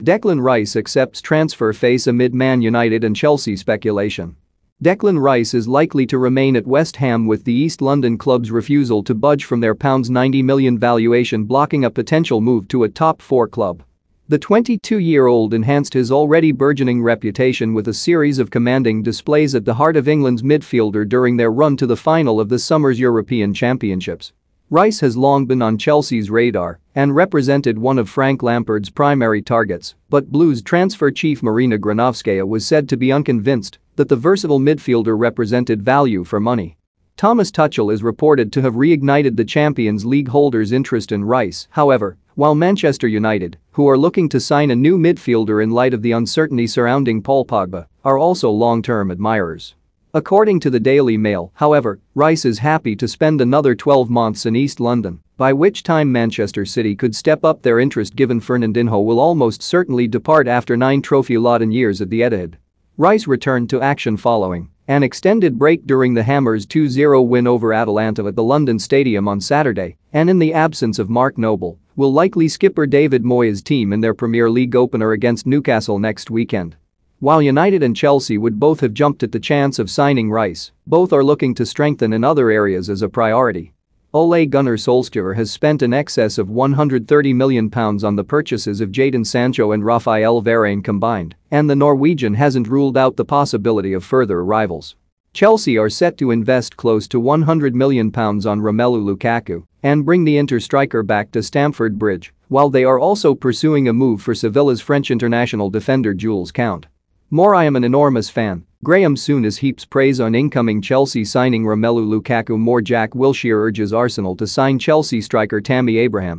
Declan Rice accepts transfer face amid Man United and Chelsea speculation. Declan Rice is likely to remain at West Ham with the East London club's refusal to budge from their £90 valuation blocking a potential move to a top four club. The 22-year-old enhanced his already burgeoning reputation with a series of commanding displays at the heart of England's midfielder during their run to the final of the summer's European Championships. Rice has long been on Chelsea's radar and represented one of Frank Lampard's primary targets, but Blues transfer chief Marina Granovskaya was said to be unconvinced that the versatile midfielder represented value for money. Thomas Tuchel is reported to have reignited the Champions League holders' interest in Rice, however, while Manchester United, who are looking to sign a new midfielder in light of the uncertainty surrounding Paul Pogba, are also long-term admirers. According to the Daily Mail, however, Rice is happy to spend another 12 months in East London, by which time Manchester City could step up their interest given Fernandinho will almost certainly depart after nine Trophy Laden years at the Etihad. Rice returned to action following an extended break during the Hammers 2-0 win over Atalanta at the London Stadium on Saturday, and in the absence of Mark Noble, will likely skipper David Moyes' team in their Premier League opener against Newcastle next weekend. While United and Chelsea would both have jumped at the chance of signing Rice, both are looking to strengthen in other areas as a priority. Ole Gunnar Solskjaer has spent an excess of £130 million on the purchases of Jadon Sancho and Rafael Varane combined, and the Norwegian hasn't ruled out the possibility of further arrivals. Chelsea are set to invest close to £100 million on Romelu Lukaku and bring the Inter striker back to Stamford Bridge, while they are also pursuing a move for Sevilla's French international defender Jules Count. More I am an enormous fan. Graham soon is heaps praise on incoming Chelsea signing Romelu Lukaku more Jack Wilshere urges Arsenal to sign Chelsea striker Tammy Abraham